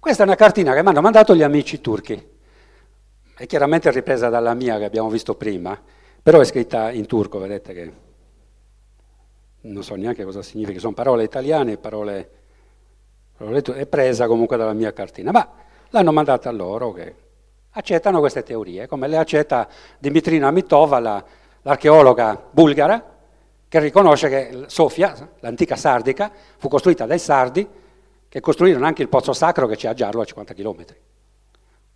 Questa è una cartina che mi hanno mandato gli amici turchi. È chiaramente ripresa dalla mia che abbiamo visto prima, però è scritta in turco, vedete che non so neanche cosa significa, sono parole italiane, parole, è presa comunque dalla mia cartina, ma l'hanno mandata loro che accettano queste teorie, come le accetta Dimitrina Mitova, l'archeologa bulgara, che riconosce che Sofia, l'antica sardica, fu costruita dai sardi che costruirono anche il pozzo sacro che c'è a Giarlo a 50 km.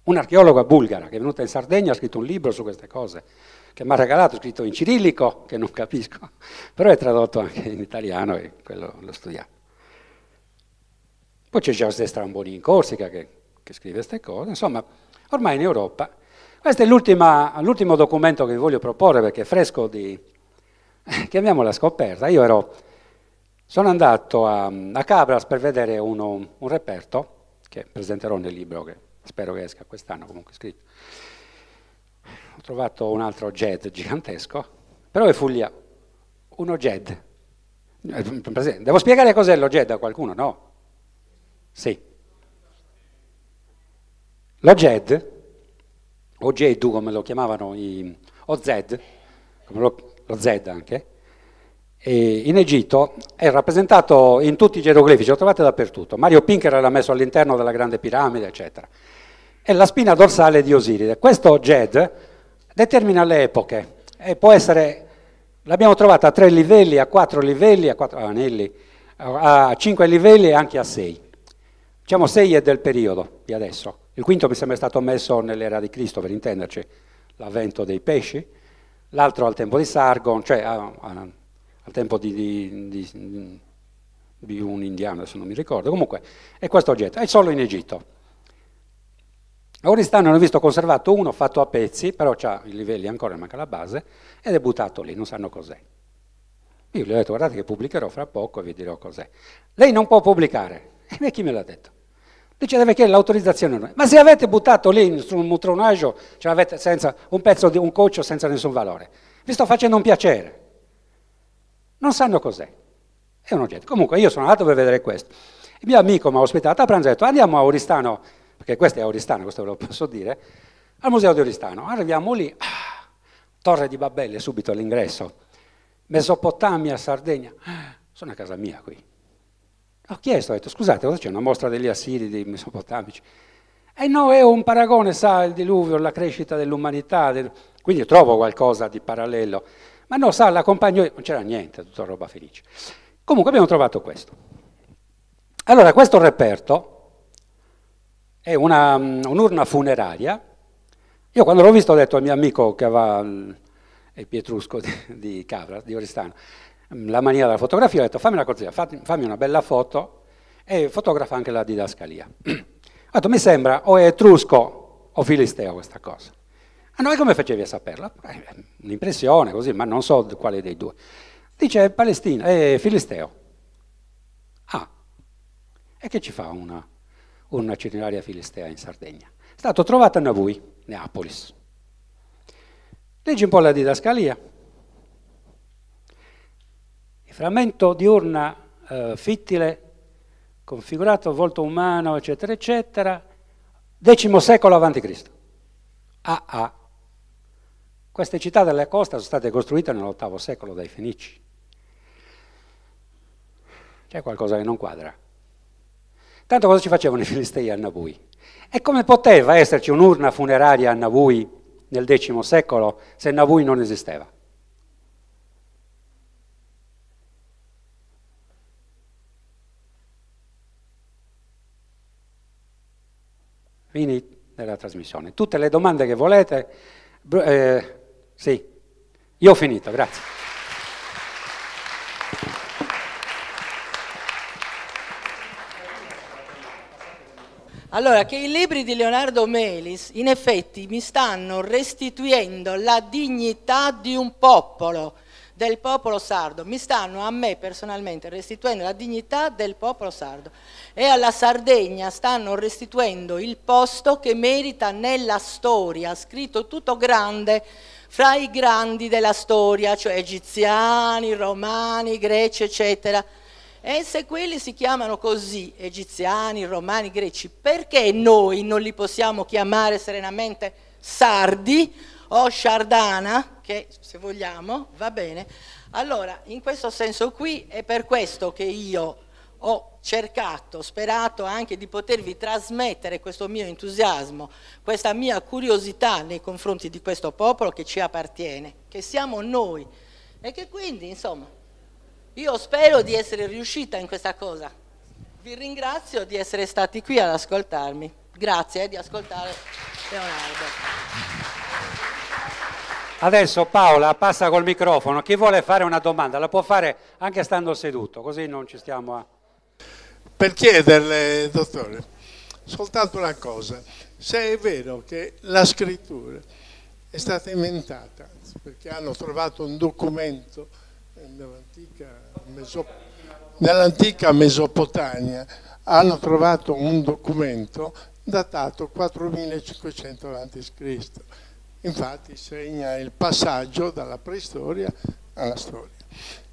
Un'archeologa bulgara che è venuta in Sardegna ha scritto un libro su queste cose, che mi ha regalato, scritto in cirillico, che non capisco, però è tradotto anche in italiano e quello l'ho studiato. Poi c'è José Stramboni in Corsica che, che scrive queste cose, insomma, ormai in Europa. Questo è l'ultimo documento che vi voglio proporre perché è fresco di, chiamiamola scoperta. Io ero sono andato a, a Cabras per vedere uno, un reperto che presenterò nel libro che spero che esca quest'anno, comunque scritto. Ho trovato un altro jet gigantesco, però è Fuglia, uno jet. Devo spiegare cos'è lo jet a qualcuno, no? Sì. Lo jet, o JEDU come lo chiamavano, i, o Z, lo, lo Z anche, eh, in Egitto è rappresentato in tutti i geroglifici, lo trovate dappertutto. Mario Pinker l'ha messo all'interno della grande piramide, eccetera. È la spina dorsale di Osiride. Questo Jed determina le epoche e può essere, l'abbiamo trovata a tre livelli, a quattro livelli, a quattro anelli, a cinque livelli e anche a sei. Diciamo sei è del periodo di adesso. Il quinto mi sembra stato messo nell'era di Cristo, per intenderci, l'avvento dei pesci, l'altro al tempo di Sargon, cioè a, ah, a ah, al tempo di, di, di, di, un indiano, adesso non mi ricordo, comunque è questo oggetto, è solo in Egitto. A Oristano ne visto conservato uno fatto a pezzi, però ha i livelli ancora, manca la base, ed è buttato lì, non sanno cos'è. Io gli ho detto guardate che pubblicherò fra poco e vi dirò cos'è. Lei non può pubblicare. E chi me l'ha detto? Dice deve chiedere l'autorizzazione. Ma se avete buttato lì su un mutronaggio, ce l'avete senza un pezzo di un coccio senza nessun valore. Vi sto facendo un piacere non sanno cos'è. È un oggetto. Comunque io sono andato per vedere questo. Il mio amico mi ha ospitato a pranzo e ha detto andiamo a Oristano, perché questo è Oristano, questo ve lo posso dire, al museo di Oristano. Arriviamo lì, ah, Torre di Babelle, subito all'ingresso, Mesopotamia, Sardegna, ah, sono a casa mia qui. Ho chiesto, ho detto scusate, cosa c'è una mostra degli Assiri, dei Mesopotamici? E eh no, è un paragone, sa, il diluvio, la crescita dell'umanità, del... quindi trovo qualcosa di parallelo. Ma no, sa, l'accompagno io, non c'era niente, tutta roba felice. Comunque abbiamo trovato questo. Allora, questo reperto è una, mm, un'urna funeraria. Io quando l'ho visto ho detto al mio amico che aveva il mm, Pietrusco di, di Cavra, di Oristano, mm, la mania della fotografia, ho detto fammi una cortesia, fammi una bella foto e fotografa anche la didascalia. Ho detto mi sembra o è etrusco o filisteo questa cosa. A ah, noi come facevi a saperla? Eh, un'impressione così, ma non so quale dei due. Dice Palestina, eh, Filisteo. Ah, e che ci fa una, una circolaria filistea in Sardegna? È stato trovato a Navui, Neapolis. Leggi un po' la didascalia. Il frammento di urna eh, fittile, configurato, volto umano, eccetera, eccetera, X secolo avanti Cristo. Ah, ah, queste città della costa sono state costruite nell'VIII secolo dai Fenici. C'è qualcosa che non quadra. Tanto cosa ci facevano i Filistei a Nabui? E come poteva esserci un'urna funeraria a Nabui nel X secolo se Nabui non esisteva? Fini della trasmissione. Tutte le domande che volete. Eh, sì, io ho finito, grazie. Allora, che i libri di Leonardo Melis in effetti mi stanno restituendo la dignità di un popolo, del popolo sardo, mi stanno a me personalmente restituendo la dignità del popolo sardo e alla Sardegna stanno restituendo il posto che merita nella storia, scritto tutto grande fra i grandi della storia, cioè egiziani, romani, greci, eccetera. E se quelli si chiamano così, egiziani, romani, greci, perché noi non li possiamo chiamare serenamente sardi o sardana, che se vogliamo va bene? Allora, in questo senso qui è per questo che io ho cercato, sperato anche di potervi trasmettere questo mio entusiasmo, questa mia curiosità nei confronti di questo popolo che ci appartiene, che siamo noi e che quindi, insomma, io spero di essere riuscita in questa cosa. Vi ringrazio di essere stati qui ad ascoltarmi. Grazie eh, di ascoltare Leonardo. Adesso Paola passa col microfono, chi vuole fare una domanda la può fare anche stando seduto, così non ci stiamo a per chiederle, dottore, soltanto una cosa, se è vero che la scrittura è stata inventata, perché hanno trovato un documento nell'antica Mesop nell Mesopotamia, hanno trovato un documento datato 4500 a.C. Infatti segna il passaggio dalla preistoria alla storia.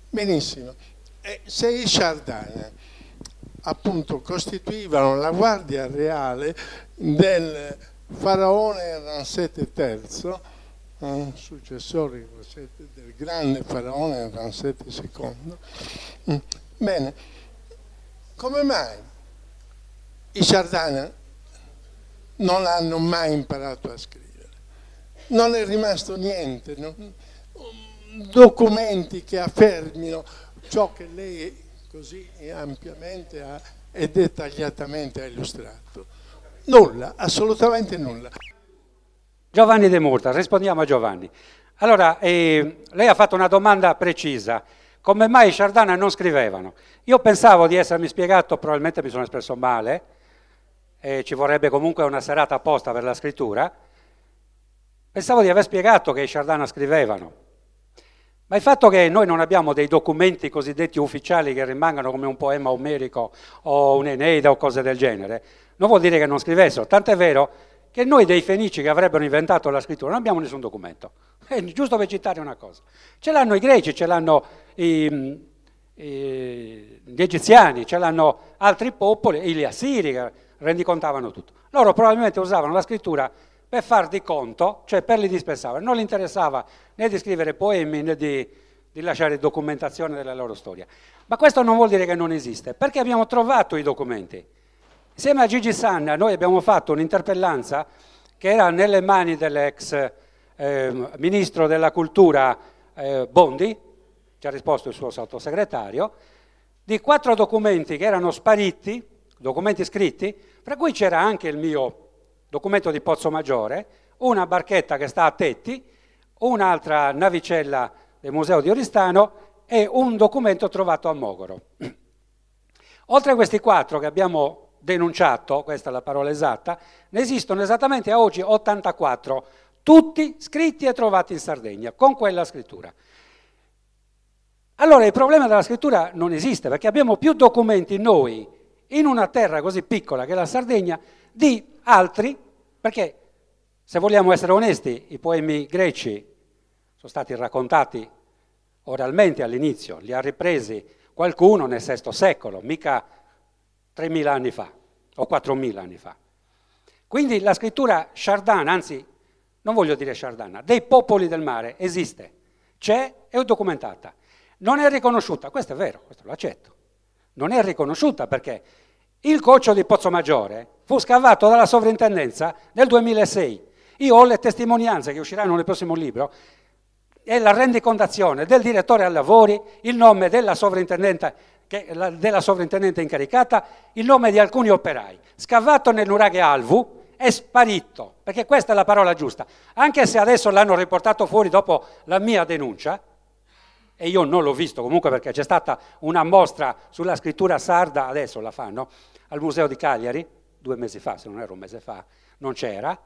Benissimo. E se il Sardagna appunto costituivano la guardia reale del faraone Ransete III, eh, successore del grande faraone Ransete II. Mm, bene, come mai i Sardana non hanno mai imparato a scrivere? Non è rimasto niente, no? documenti che affermino ciò che lei così ampiamente ha, e dettagliatamente ha illustrato. Nulla, assolutamente nulla. Giovanni De Murta, rispondiamo a Giovanni. Allora, eh, lei ha fatto una domanda precisa. Come mai i Sardana non scrivevano? Io pensavo di essermi spiegato, probabilmente mi sono espresso male, eh, ci vorrebbe comunque una serata apposta per la scrittura. Pensavo di aver spiegato che i Sardana scrivevano. Ma il fatto che noi non abbiamo dei documenti cosiddetti ufficiali che rimangano come un poema omerico o un'Eneida o cose del genere, non vuol dire che non scrivessero, tant'è vero che noi dei fenici che avrebbero inventato la scrittura non abbiamo nessun documento. È giusto per citare una cosa. Ce l'hanno i greci, ce l'hanno i, i, gli egiziani, ce l'hanno altri popoli, gli assiri che rendicontavano tutto. Loro probabilmente usavano la scrittura per far di conto, cioè per dispensavano, Non gli interessava né di scrivere poemi né di, di lasciare documentazione della loro storia. Ma questo non vuol dire che non esiste, perché abbiamo trovato i documenti. Insieme a Gigi Sanna noi abbiamo fatto un'interpellanza che era nelle mani dell'ex eh, ministro della cultura eh, Bondi, ci ha risposto il suo sottosegretario, di quattro documenti che erano spariti, documenti scritti, fra cui c'era anche il mio documento di Pozzo Maggiore, una barchetta che sta a Tetti, un'altra navicella del Museo di Oristano e un documento trovato a Mogoro. Oltre a questi quattro che abbiamo denunciato, questa è la parola esatta, ne esistono esattamente a oggi 84, tutti scritti e trovati in Sardegna, con quella scrittura. Allora il problema della scrittura non esiste, perché abbiamo più documenti noi in una terra così piccola che la Sardegna di altri, perché se vogliamo essere onesti, i poemi greci sono stati raccontati oralmente all'inizio, li ha ripresi qualcuno nel VI secolo, mica 3.000 anni fa o 4.000 anni fa. Quindi la scrittura sciardana, anzi non voglio dire sciardana, dei popoli del mare esiste, c'è e è documentata. Non è riconosciuta, questo è vero, questo lo accetto. Non è riconosciuta perché il coccio di Pozzo Maggiore fu scavato dalla sovrintendenza nel 2006. Io ho le testimonianze che usciranno nel prossimo libro e la rendicontazione del direttore a lavori, il nome della sovrintendente, che, la, della sovrintendente incaricata, il nome di alcuni operai. Scavato nel nuraghe Alvu è sparito, perché questa è la parola giusta. Anche se adesso l'hanno riportato fuori dopo la mia denuncia, e io non l'ho visto comunque perché c'è stata una mostra sulla scrittura sarda, adesso la fanno, al Museo di Cagliari, due mesi fa, se non era un mese fa, non c'era,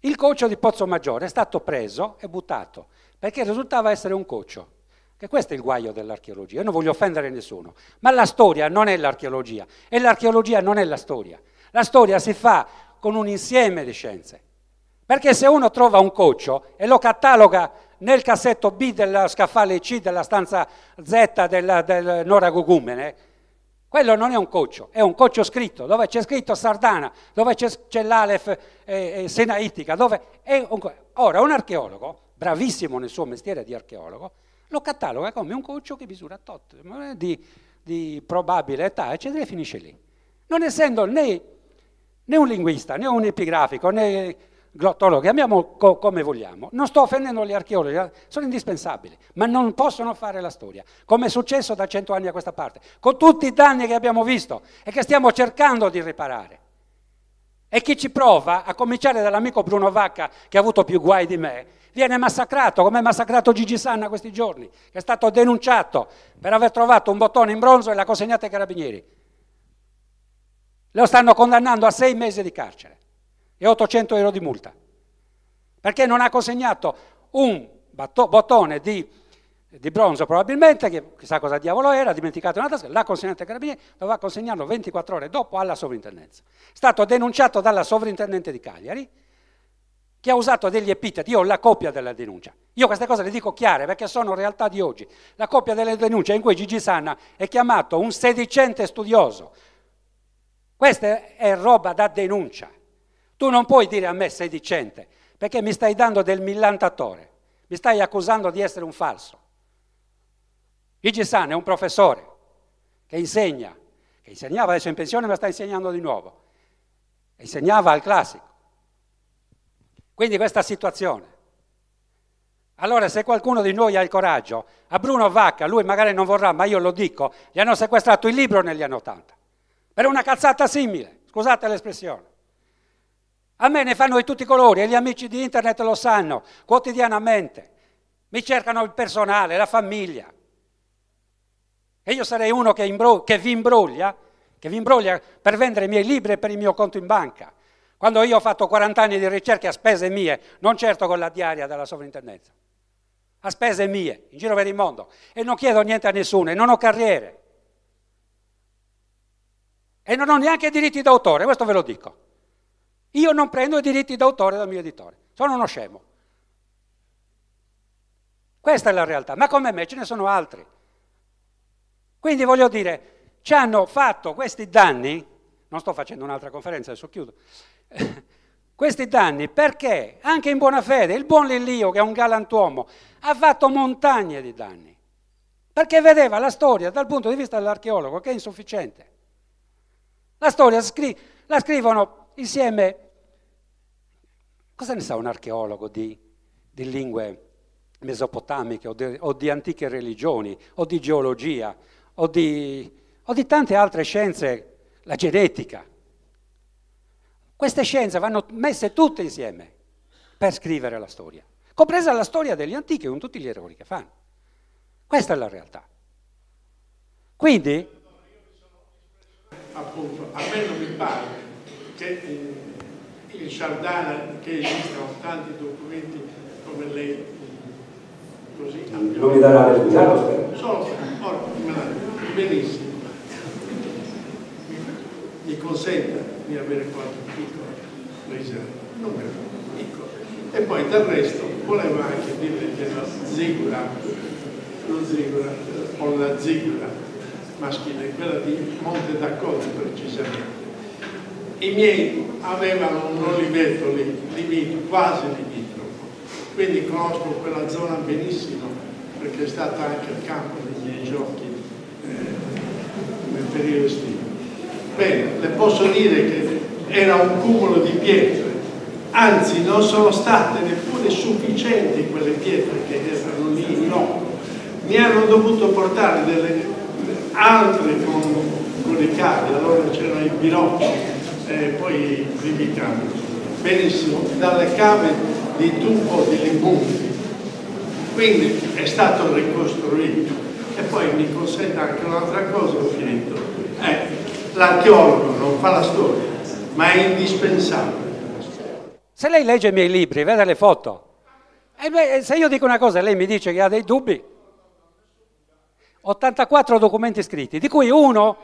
il coccio di Pozzo Maggiore è stato preso e buttato, perché risultava essere un coccio. E questo è il guaio dell'archeologia, io non voglio offendere nessuno, ma la storia non è l'archeologia e l'archeologia non è la storia. La storia si fa con un insieme di scienze. Perché se uno trova un coccio e lo cataloga nel cassetto B del scaffale C della stanza Z del, del Noragogumene, quello non è un coccio, è un coccio scritto, dove c'è scritto Sardana, dove c'è, c'è l'Alef eh, eh, Senaitica, dove un co- Ora, un archeologo, bravissimo nel suo mestiere di archeologo, lo cataloga come un coccio che misura tot, eh, di, di probabile età, eccetera, e finisce lì. Non essendo né, né un linguista, né un epigrafico, né glottologhi, abbiamo co- come vogliamo. Non sto offendendo gli archeologi, eh, sono indispensabili, ma non possono fare la storia, come è successo da cento anni a questa parte, con tutti i danni che abbiamo visto e che stiamo cercando di riparare. E chi ci prova, a cominciare dall'amico Bruno Vacca, che ha avuto più guai di me, viene massacrato, come è massacrato Gigi Sanna questi giorni, che è stato denunciato per aver trovato un bottone in bronzo e l'ha consegnato ai carabinieri. Lo stanno condannando a sei mesi di carcere e 800 euro di multa, perché non ha consegnato un bottone di, di bronzo probabilmente, che chissà cosa diavolo era, dimenticato una tasca, l'ha consegnato ai carabinieri, doveva consegnarlo 24 ore dopo alla sovrintendenza. È stato denunciato dalla sovrintendente di Cagliari, che ha usato degli epiteti, io ho la copia della denuncia. Io queste cose le dico chiare perché sono realtà di oggi. La copia delle denunce in cui Gigi Sanna è chiamato un sedicente studioso. Questa è roba da denuncia. Tu non puoi dire a me sei dicente, perché mi stai dando del millantatore, mi stai accusando di essere un falso. Gigi San è un professore che insegna, che insegnava adesso in pensione ma sta insegnando di nuovo, insegnava al classico. Quindi questa situazione. Allora se qualcuno di noi ha il coraggio, a Bruno Vacca, lui magari non vorrà, ma io lo dico, gli hanno sequestrato il libro negli anni Ottanta, per una cazzata simile, scusate l'espressione. A me ne fanno di tutti i colori e gli amici di internet lo sanno quotidianamente. Mi cercano il personale, la famiglia. E io sarei uno che, imbro- che vi imbroglia, che vi imbroglia per vendere i miei libri e per il mio conto in banca. Quando io ho fatto 40 anni di ricerche a spese mie, non certo con la diaria della sovrintendenza, a spese mie, in giro per il mondo. E non chiedo niente a nessuno e non ho carriere. E non ho neanche diritti d'autore, questo ve lo dico. Io non prendo i diritti d'autore dal mio editore, sono uno scemo. Questa è la realtà, ma come me ce ne sono altri. Quindi voglio dire, ci hanno fatto questi danni, non sto facendo un'altra conferenza, adesso chiudo, questi danni perché anche in buona fede il buon Lillio, che è un galantuomo, ha fatto montagne di danni, perché vedeva la storia dal punto di vista dell'archeologo che è insufficiente. La storia scri- la scrivono insieme, cosa ne sa un archeologo di, di lingue mesopotamiche o di, o di, antiche religioni o di geologia o di, o di tante altre scienze, la genetica? Queste scienze vanno messe tutte insieme per scrivere la storia, compresa la storia degli antichi con tutti gli errori che fanno. Questa è la realtà. Quindi... Appunto, a me non mi pare che eh, in Sardana che esistono tanti documenti come lei così non mi darà risultato solo benissimo mi consenta di avere qualche piccola riserva non per piccolo e poi del resto volevo anche dire che la zigura lo zigula o la zigura maschile quella di Monte d'Accordo precisamente i miei avevano un oliveto lì, lì quasi limitrofo, quindi conosco quella zona benissimo perché è stato anche il campo dei miei giochi eh, nel periodo estivo. Bene, le posso dire che era un cumulo di pietre, anzi non sono state neppure sufficienti quelle pietre che erano lì in blocco, mi hanno dovuto portare delle altre con, con i cavi, allora c'erano i birocchi eh, poi giudicando. Benissimo, dalle cave di tubo di Limbunti. Quindi è stato ricostruito. E poi mi consente anche un'altra cosa, ho finito. Eh, l'archeologo non fa la storia, ma è indispensabile. Se lei legge i miei libri, vede le foto, e eh, beh, se io dico una cosa e lei mi dice che ha dei dubbi, 84 documenti scritti, di cui uno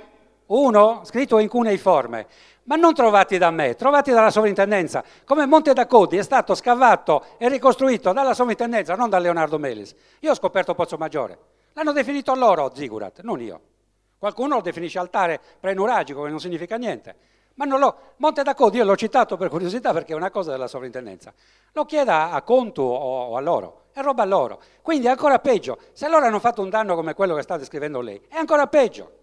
uno scritto in cuneiforme, ma non trovati da me, trovati dalla sovrintendenza, come Monte d'Acodi è stato scavato e ricostruito dalla sovrintendenza, non da Leonardo Melis. Io ho scoperto Pozzo Maggiore, l'hanno definito loro Zigurat, non io. Qualcuno lo definisce altare prenuragico, che non significa niente. Ma non lo, Monte d'Acodi io l'ho citato per curiosità perché è una cosa della sovrintendenza. Lo chieda a Contu o a loro, è roba loro. Quindi è ancora peggio. Se loro hanno fatto un danno come quello che sta descrivendo lei, è ancora peggio.